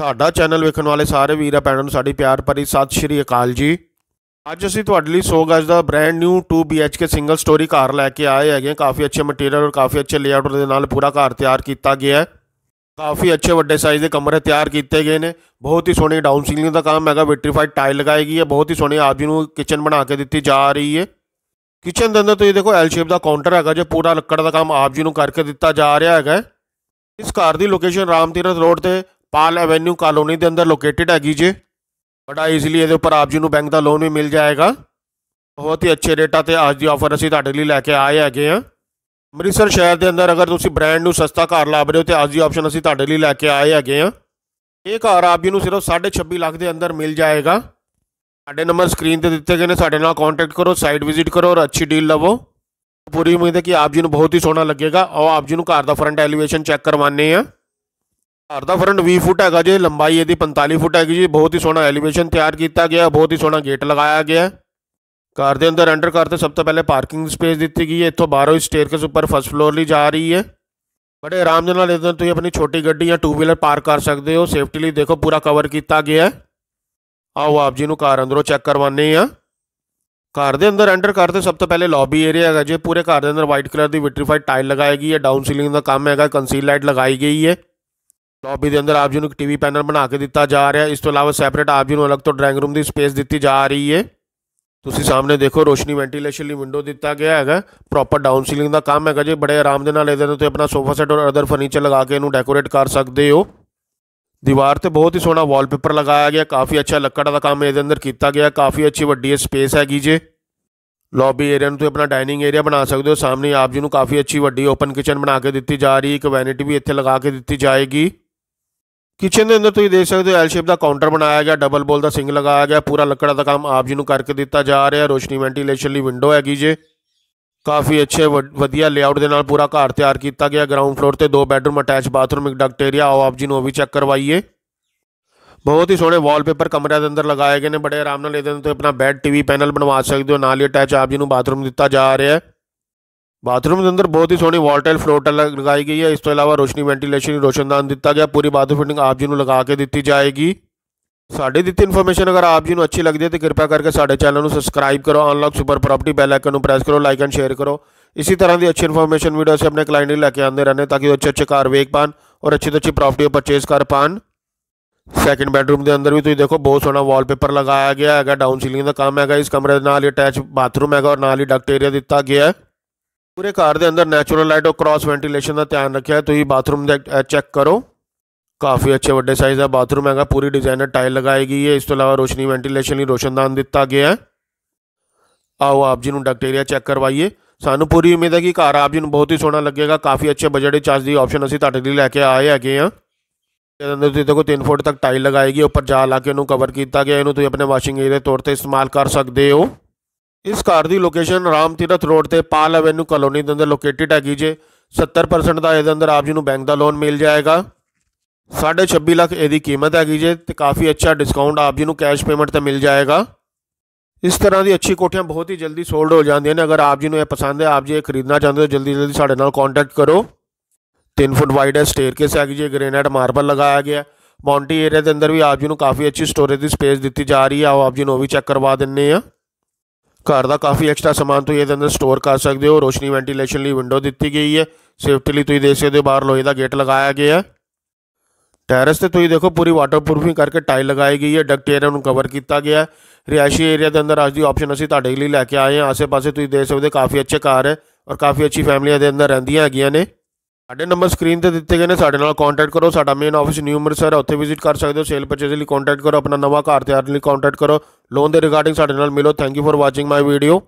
ਸਾਡਾ ਚੈਨਲ ਵੇਖਣ ਵਾਲੇ ਸਾਰੇ ਵੀਰਾਂ ਭੈਣਾਂ ਨੂੰ ਸਾਡੀ ਪਿਆਰ ਭਰੀ ਸਤਿ ਸ਼੍ਰੀ ਅਕਾਲ ਜੀ ਅੱਜ ਅਸੀਂ ਤੁਹਾਡੇ ਲਈ 100 ਗਜ ਦਾ brand new 2 BHK single storey ਘਰ ਲੈ ਕੇ ਆਏ ਹੈਗੇ ਕਾਫੀ ਅੱਛੇ ਮਟੀਰੀਅਲ ਔਰ ਕਾਫੀ ਅੱਛੇ ਲੇਆਊਟ ਦੇ ਨਾਲ ਪੂਰਾ ਘਰ ਤਿਆਰ ਕੀਤਾ ਗਿਆ ਹੈ ਕਾਫੀ ਅੱਛੇ ਵੱਡੇ ਸਾਈਜ਼ ਦੇ ਕਮਰੇ ਤਿਆਰ ਕੀਤੇ ਗਏ ਨੇ ਬਹੁਤ ਹੀ ਸੋਹਣੀ ਡਾਊਨ ਸੀਲਿੰਗ ਦਾ ਕੰਮ ਹੈਗਾ ਵਿਟਰੀਫਾਈਡ ਟਾਈਲ ਲਗਾਈ ਗਈ ਹੈ ਬਹੁਤ ਹੀ ਸੋਹਣੇ ਆਪ ਜੀ ਨੂੰ ਕਿਚਨ ਬਣਾ ਕੇ ਦਿੱਤੀ ਜਾ ਰਹੀ ਹੈ ਕਿਚਨ ਦੇ ਅੰਦਰ ਤੁਸੀਂ ਦੇਖੋ ਐਲ ਸ਼ੇਪ ਦਾ ਕਾਊਂਟਰ ਹੈਗਾ ਜੋ ਪੂਰਾ ਲੱਕੜ ਦਾ ਕੰਮ ਆਪ ਜੀ ਨੂੰ ਕਰਕੇ ਦਿੱਤਾ ਜਾ ਰਿਹਾ ਹੈਗਾ ਇਸ ਘਰ ਦੀ ਲੋਕੇਸ਼ਨ ਤੀਰਥ ਰੋਡ ਤੇ ਪਾਲ ਐਵੇਨਿਊ ਕਾਲੋਨੀ ਦੇ ਅੰਦਰ ਲੋਕੇਟਿਡ ਹੈਗੀ ਜੇ ਬੜਾ ਈਜ਼ੀਲੀ ਇਹਦੇ ਉੱਪਰ ਆਪ ਜੀ ਨੂੰ ਬੈਂਕ ਦਾ ਲੋਨ ਵੀ ਮਿਲ ਜਾਏਗਾ ਬਹੁਤ ਹੀ ਅੱਛੇ ਰੇਟਾਂ ਤੇ ਅੱਜ ਦੀ ਆਫਰ ਅਸੀਂ ਤੁਹਾਡੇ ਲਈ ਲੈ ਕੇ ਆਏ ਹੈਗੇ ਆ ਅੰਮ੍ਰਿਤਸਰ ਸ਼ਹਿਰ ਦੇ ਅੰਦਰ ਅਗਰ ਤੁਸੀਂ ਬ੍ਰਾਂਡ ਨੂੰ ਸਸਤਾ ਘਰ ਲੱਭ ਰਹੇ ਹੋ ਤੇ ਅੱਜ ਦੀ ਆਪਸ਼ਨ ਅਸੀਂ ਤੁਹਾਡੇ ਲਈ ਲੈ ਕੇ ਆਏ ਹੈਗੇ ਆ ਇਹ ਘਰ ਆਪ ਜੀ ਨੂੰ ਸਿਰਫ 26 ਲੱਖ ਦੇ ਅੰਦਰ ਮਿਲ ਜਾਏਗਾ ਸਾਡੇ ਨੰਬਰ ਸਕਰੀਨ ਤੇ ਦਿੱਤੇ ਗਏ ਨੇ ਸਾਡੇ ਨਾਲ ਕੰਟੈਕਟ ਕਰੋ ਸਾਈਟ ਵਿਜ਼ਿਟ ਕਰੋ ਔਰ ਅੱਛੀ ਡੀਲ ਲਵੋ ਪੂਰੀ ਉਮੀਦ ਹੈ ਕਿ ਆਪ ਜੀ ਨੂੰ ਬਹੁਤ ਹੀ ਸੋਹਣਾ ਲੱਗੇਗਾ ਔਰ ਆਪ ਜੀ ਨੂੰ ਘਰ ਦਾ ਫਰੰਟ ਐਲੀਵੇਸ਼ਨ ਚੈੱਕ ਕਰਵਾਉਣੇ ਆ ਘਰ ਦਾ ਫਰੰਟ 20 ਫੁੱਟ ਹੈਗਾ ਜੀ ਲੰਬਾਈ ਇਹਦੀ 45 ਫੁੱਟ ਹੈਗੀ ਜੀ ਬਹੁਤ ਹੀ ਸੋਹਣਾ ਐਲੀਵੇਸ਼ਨ ਤਿਆਰ ਕੀਤਾ ਗਿਆ ਬਹੁਤ ਹੀ ਸੋਹਣਾ ਗੇਟ ਲਗਾਇਆ ਗਿਆ ਘਰ ਦੇ ਅੰਦਰ ਐਂਟਰ ਕਰਦੇ ਸਭ ਤੋਂ ਪਹਿਲੇ ਪਾਰਕਿੰਗ ਸਪੇਸ ਦਿੱਤੀ ਗਈ ਹੈ ਇੱਥੋਂ ਬਾਹਰੋਂ ਸਟੇਅਰ ਸਟੇਅਰਕੇਸ ਉੱਪਰ ਫਸਟ ਫਲੋਰ ਲਈ ਜਾ ਰਹੀ ਹੈ ਬੜੇ ਆਰਾਮ ਦੇ ਨਾਲ ਇਧਰ ਤੁਸੀਂ ਆਪਣੀ ਛੋਟੀ ਗੱਡੀ ਜਾਂ ਟੂ ਵੀਲਰ ਪਾਰਕ ਕਰ ਸਕਦੇ ਹੋ ਸੇਫਟੀ ਲਈ ਦੇਖੋ ਪੂਰਾ ਕਵਰ ਕੀਤਾ ਗਿਆ ਆਓ ਆਪ ਜੀ ਨੂੰ ਕਾਰ ਅੰਦਰੋਂ ਚੈੱਕ ਕਰਵਾਉਂਦੇ ਆ ਘਰ ਦੇ ਅੰਦਰ ਐਂਟਰ ਕਰਦੇ ਸਭ ਤੋਂ ਪਹਿਲੇ ਲੌਬੀ ਏਰੀਆ ਹੈਗਾ ਜੇ ਪੂਰੇ ਘਰ ਦੇ ਅੰਦਰ ਵਾਈਟ ਕਲਰ ਦੀ ਵਿਟਰੀਫਾਈਡ ਟਾਈਲ ਲਗਾਈ ਗਈ ਹੈ ਡਾਊਨ ਸੀਲਿੰਗ ਦਾ ਕੰਮ ਹੈਗਾ ਕੰਸੀਲ ਲਾਈਟ ਲਗਾਈ ਗਈ ਹੈ ਲੌਬੀ ਦੇ ਅੰਦਰ ਆਪ ਜੀ ਨੂੰ ਟੀਵੀ ਪੈਨਲ ਬਣਾ ਕੇ ਦਿੱਤਾ ਜਾ ਰਿਹਾ ਇਸ ਤੋਂ ਇਲਾਵਾ ਸੈਪਰੇਟ ਆਪ ਜੀ ਨੂੰ ਅਲੱਗ ਤੋਂ ਡਰਾਇੰਗ ਰੂਮ ਦੀ ਸਪੇਸ ਦਿੱਤੀ ਜਾ ਰਹੀ ਹੈ ਤੁਸੀਂ ਸਾਹਮਣੇ ਦੇਖੋ ਰੋਸ਼ਨੀ ਵੈਂਟੀਲੇਸ਼ਨ ਲਈ ਵਿੰਡੋ ਦਿੱਤਾ ਗਿਆ ਹੈਗਾ ਪ੍ਰੋਪਰ ਡਾਊਨ ਸੀਲਿੰਗ ਦਾ ਕੰਮ ਹੈਗਾ ਜੇ ਬੜੇ ਆਰਾਮ ਦੇ ਨਾਲ ਇਹਦੇ ਤੁਸੀਂ ਆਪਣਾ ਸੋਫਾ ਸੈੱਟ ਔਰ ਅਦਰ ਫਰਨੀਚਰ ਲਗਾ ਕੇ ਇਹਨੂੰ ਡੈਕੋਰੇਟ ਕਰ ਸਕਦੇ ਹੋ ਦੀਵਾਰ ਤੇ ਬਹੁਤ ਹੀ ਸੋਹਣਾ ਵਾਲਪੇਪਰ ਲਗਾਇਆ ਗਿਆ ਕਾਫੀ ਅੱਛਾ ਲੱਕੜ ਦਾ ਕੰਮ ਇਹਦੇ ਅੰਦਰ ਕੀਤਾ ਗਿਆ ਕਾਫੀ ਅੱਛੀ ਵੱਡੀ ਸਪੇਸ ਹੈਗੀ ਜੇ ਲੌਬੀ ਏਰੀਆ ਨੂੰ ਤੁਸੀਂ ਆਪਣਾ ਡਾਈਨਿੰਗ ਏਰੀਆ ਬਣਾ ਸਕਦੇ ਹੋ ਸਾਹਮਣੇ ਆਪ ਜੀ ਨੂੰ ਕਾਫੀ ਅੱਛੀ ਵੱਡੀ ਓਪਨ ਕਿਚਨ ਬਣਾ ਕੇ ਦਿੱਤੀ ਜਾ ਰਹੀ ਇੱਕ ਵੈਨਿਟੀ ਵੀ ਇੱਥੇ ਲਗਾ ਕੇ ਦਿੱਤੀ ਜਾਏਗੀ ਕਿਚਨ ਦੇ ਅੰਦਰ ਤੁਸੀਂ ਦੇਖ ਸਕਦੇ ਹੋ ਐਲ ਸ਼ੇਪ ਦਾ ਕਾਊਂਟਰ ਬਣਾਇਆ ਗਿਆ ਡਬਲ ਬੋਲ ਦਾ ਸਿੰਗ ਲਗਾਇਆ ਗਿਆ ਪੂਰਾ ਲੱਕੜ ਦਾ ਕੰਮ ਆਪ ਜੀ ਨੂੰ ਕਰਕੇ ਦਿੱਤਾ ਜਾ ਰਿਹਾ ਰੋਸ਼ਨੀ ਵੈਂਟੀਲੇਸ਼ਨ ਲਈ ਵਿੰਡੋ ਹੈਗੀ ਜੇ ਕਾਫੀ ਅੱਛੇ ਵਧੀਆ ਲੇਆਊਟ ਦੇ ਨਾਲ ਪੂਰਾ ਘਰ ਤਿਆਰ ਕੀਤਾ ਗਿਆ ਗਰਾਊਂਡ ਫਲੋਰ ਤੇ ਦੋ ਬੈਡਰੂਮ ਅਟੈਚ ਬਾਥਰੂਮ ਇੱਕ ਡਕਟ ਏਰੀਆ ਆਓ ਆਪ ਜੀ ਨੂੰ ਉਹ ਵੀ ਚੈੱਕ ਕਰਵਾਈਏ ਬਹੁਤ ਹੀ ਸੋਹਣੇ ਵਾਲਪੇਪਰ ਕਮਰਿਆਂ ਦੇ ਅੰਦਰ ਲਗਾਏ ਗਏ ਨੇ ਬੜੇ ਆਰਾਮ ਨਾਲ ਇਹਦੇ ਅੰਦਰ ਆਪਣਾ ਬੈੱਡ ਟੀਵੀ ਪੈਨਲ ਬਣਵਾ ਸਕਦੇ ਹੋ ਨਾਲ ਹੀ ਅਟੈਚ ਆਪ ਜੀ ਨੂੰ ਬਾਥਰੂਮ ਦਿੱਤਾ ਜਾ ਰਿਹਾ ਹੈ ਬਾਥਰੂਮ ਦੇ ਅੰਦਰ ਬਹੁਤ ਹੀ ਸੋਹਣੀ ਵਾਲਟਾਈਲ ਫਲੋਰ ਲਗਾਈ ਗਈ ਹੈ ਇਸ ਤੋਂ ਇਲਾਵਾ ਰੋਸ਼ਨੀ ਵੈਂਟੀਲੇਸ਼ਨ ਰੋਸ਼ਨਦਾਨ ਦਿੱਤਾ ਗਿਆ ਪੂਰੀ ਬਾਥਰੂਮ ਫਿਟਿੰਗ ਆਪ ਜੀ ਨੂੰ ਲਗਾ ਕੇ ਦਿੱਤੀ ਜਾਏਗੀ ਸਾਡੇ ਦਿੱਤੀ ਇਨਫੋਰਮੇਸ਼ਨ ਅਗਰ ਆਪ ਜੀ ਨੂੰ ਅੱਛੀ ਲੱਗਦੀ ਹੈ ਤਾਂ ਕਿਰਪਾ ਕਰਕੇ ਸਾਡੇ ਚੈਨਲ ਨੂੰ ਸਬਸਕ੍ਰਾਈਬ ਕਰੋ unlock super property bell icon ਨੂੰ ਪ੍ਰੈਸ ਕਰੋ ਲਾਈਕ ਐਂਡ ਸ਼ੇਅਰ ਕਰੋ इसी तरह की अच्छी इन्फॉर्मेशन वीडियो से अपने क्लाइंट ले के आते रहने ताकि वो अच्छे अच्छे कार वेख पान और अच्छी तो अच्छी प्रॉपर्टी परचेज कर पान सैकेंड बेडरूम के अंदर भी तुम देखो बहुत सोहना वॉलपेपर लगाया गया है डाउन सीलिंग का काम है इस कमरे नाल ही अटैच बाथरूम है और नाल ही डक्ट एरिया दिता गया है ਪੂਰੇ ਘਰ ਦੇ ਅੰਦਰ ਨੈਚੁਰਲ ਲਾਈਟ ਔਰ ਕ੍ਰਾਸ ਵੈਂਟੀਲੇਸ਼ਨ ਦਾ ਧਿਆਨ ਰੱਖਿਆ ਤੁਸੀਂ ਬਾਥਰੂਮ ਦਾ ਚੈੱਕ ਕਰੋ ਕਾਫੀ ਅੱਛੇ ਵੱਡੇ ਸਾਈਜ਼ ਦਾ ਬਾਥਰੂਮ ਹੈਗਾ ਪੂਰੀ ਡਿਜ਼ਾਈਨਰ ਟਾਈਲ ਲਗਾਈ ਗਈ ਹੈ ਇਸ ਤੋਂ ਇਲਾਵਾ ਰੋਸ਼ਨੀ ਵੈਂਟੀਲੇਸ਼ਨ ਲਈ ਰੋਸ਼ਨਦਾਨ ਦਿੱਤਾ ਗਿਆ ਹੈ ਆਓ ਆਪ ਜੀ ਨੂੰ ਡਾਕਟੇਰੀਆ ਚੈੱਕ ਕਰਵਾਈਏ ਸਾਨੂੰ ਪੂਰੀ ਉਮੀਦ ਹੈ ਕਿ ਘਰ ਆਪ ਜੀ ਨੂੰ ਬਹੁਤ ਹੀ ਸੋਹਣਾ ਲੱਗੇਗਾ ਕਾਫੀ ਅੱਛੇ ਬਜਟ ਦੇ ਅੱਜ ਦੀ ਆਪਸ਼ਨ ਅਸੀਂ ਤੁਹਾਡੇ ਲਈ ਲੈ ਕੇ ਆਏ ਹੈਗੇ ਆ ਇਹਦੇ ਅੰਦਰ ਤੁਸੀਂ ਦੇਖੋ 3 ਫੁੱਟ ਤੱਕ ਟਾਈਲ ਗਈ ਉੱਪਰ ਜਾਲ ਲਾ ਕੇ ਇਹਨੂੰ ਕਵਰ ਕੀਤਾ ਗਿਆ ਇਹਨੂੰ ਤੁਸੀਂ ਆਪਣੇ ਵਾਸ਼ਿੰਗ ਏਰੀਆ ਦੇ ਤੌਰ ਤੇ ਇਸਤੇਮਾਲ ਕਰ ਸਕਦੇ ਹੋ ਇਸ ਘਰ ਦੀ ਲੋਕੇਸ਼ਨ ਰਾਮ ਤੀਰਥ ਰੋਡ ਤੇ ਪਾਲ ਐਵੇਨਿਊ ਕਲੋਨੀ ਦੇ ਅੰਦਰ ਲੋਕੇਟਿਡ ਹੈਗੀ ਜੇ 70% ਦਾ ਇਹਦੇ ਅੰਦਰ ਆਪ ਜੀ ਨੂੰ ਬੈਂਕ ਦਾ ਲੋਨ ਮਿਲ ਜਾਏਗਾ 26.5 ਲੱਖ ਇਹਦੀ ਕੀਮਤ ਹੈਗੀ ਜੇ ਤੇ ਕਾਫੀ ਅੱਛਾ ਡਿਸਕਾਊਂਟ ਆਪ ਜੀ ਨੂੰ ਕੈਸ਼ ਪੇਮੈਂਟ ਤੇ ਮਿਲ ਜਾਏਗਾ ਇਸ ਤਰ੍ਹਾਂ ਦੀ ਅੱਛੀ ਕੋਠੀਆਂ ਬਹੁਤ ਹੀ ਜਲਦੀ ਸੋਲਡ ਹੋ ਜਾਂਦੀਆਂ ਨੇ ਅਗਰ ਆਪ ਜੀ ਨੂੰ ਇਹ ਪਸੰਦ ਹੈ ਆਪ ਜੀ ਇਹ ਖਰੀਦਣਾ ਚਾਹੁੰਦੇ ਹੋ ਜਲਦੀ ਜਲਦੀ ਸਾਡੇ ਨਾਲ ਕੰਟੈਕਟ ਕਰੋ 3 ਫੁੱਟ ਵਾਈਡ ਹੈ ਸਟੇਅਰਕੇਸ ਹੈਗੀ ਜੀ ਗ੍ਰੇਨਾਈਟ ਮਾਰਬਲ ਲਗਾਇਆ ਗਿਆ ਮੌਂਟੀ ਏਰੀਆ ਦੇ ਅੰਦਰ ਵੀ ਆਪ ਜੀ ਨੂੰ ਕਾਫੀ ਅੱਛੀ ਸਟੋਰੇਜ ਦੀ ਸਪੇਸ ਦਿੱਤੀ ਜਾ ਰਹੀ ਹੈ ਆਓ ਆਪ ਜੀ ਨੂੰ ਉਹ ਵੀ ਚੈੱਕ ਕਰਵਾ ਦਿੰਨੇ ਆ ਘਰ ਦਾ ਕਾਫੀ ਐਕਸਟਰਾ ਸਮਾਨ ਤੁਸੀਂ ਇਹਦੇ ਅੰਦਰ ਸਟੋਰ ਕਰ ਸਕਦੇ ਹੋ ਰੋਸ਼ਨੀ ਵੈਂਟੀਲੇਸ਼ਨ ਲਈ ਵਿੰਡੋ ਦਿੱਤੀ ਗਈ ਹੈ ਸੇਫਟੀ ਲਈ ਤੁਸੀਂ ਦੇਖ ਸਕਦੇ ਹੋ ਬਾਹਰ ਲੋਹੇ ਦਾ ਗੇਟ ਲਗਾਇਆ ਗਿਆ ਹੈ ਟੈਰਸ ਤੇ ਤੁਸੀਂ ਦੇਖੋ ਪੂਰੀ ਵਾਟਰਪ੍ਰੂਫਿੰਗ ਕਰਕੇ ਟਾਈਲ ਲਗਾਈ ਗਈ ਹੈ ਡਕਟ ਏਰੀਆ ਨੂੰ ਕਵਰ ਕੀਤਾ ਗਿਆ ਹੈ ਰਿਹਾਇਸ਼ੀ ਏਰੀਆ ਦੇ ਅੰਦਰ ਅੱਜ ਦੀ ਆਪਸ਼ਨ ਅਸੀਂ ਤੁਹਾਡੇ ਲਈ ਲੈ ਕੇ ਆਏ ਹਾਂ ਆਸੇ-ਪਾਸੇ ਤੁਸੀਂ ਦੇਖ ਸਕਦੇ ਕਾਫੀ ਅੱਛੇ ਘਰ ਹੈ ਔਰ ਕਾਫੀ ਅੱਛੀ ਫੈਮਲੀਆਂ ਦੇ ਅੰਦਰ ਰਹਿੰਦੀਆਂ ਹੈਗੀਆਂ ਨੇ ਸਾਡੇ ਨੰਬਰ ਸਕਰੀਨ ਤੇ ਦਿੱਤੇ ਗਏ ਨੇ ਸਾਡੇ ਨਾਲ ਕੰਟੈਕਟ ਕਰੋ ਸਾਡਾ ਮੇਨ ਆਫਿਸ ਨਿਊ ਅੰਮ੍ਰਿਤਸਰ ਹੈ ਉੱਥੇ ਵਿਜ਼ਿਟ ਕਰ ਸਕਦੇ ਹੋ ਸੇਲ ਪਰਚੇਸ ਲਈ ਕੰਟੈਕਟ ਕਰੋ ਆਪਣਾ ਨਵਾਂ ਘਰ ਤਿਆਰ ਲਈ ਕੰਟੈਕਟ ਕਰੋ ਲੋਨ ਦੇ ਰਿਗਾਰਡਿੰਗ ਸਾਡੇ ਨਾਲ ਮਿਲੋ thank you for watching my video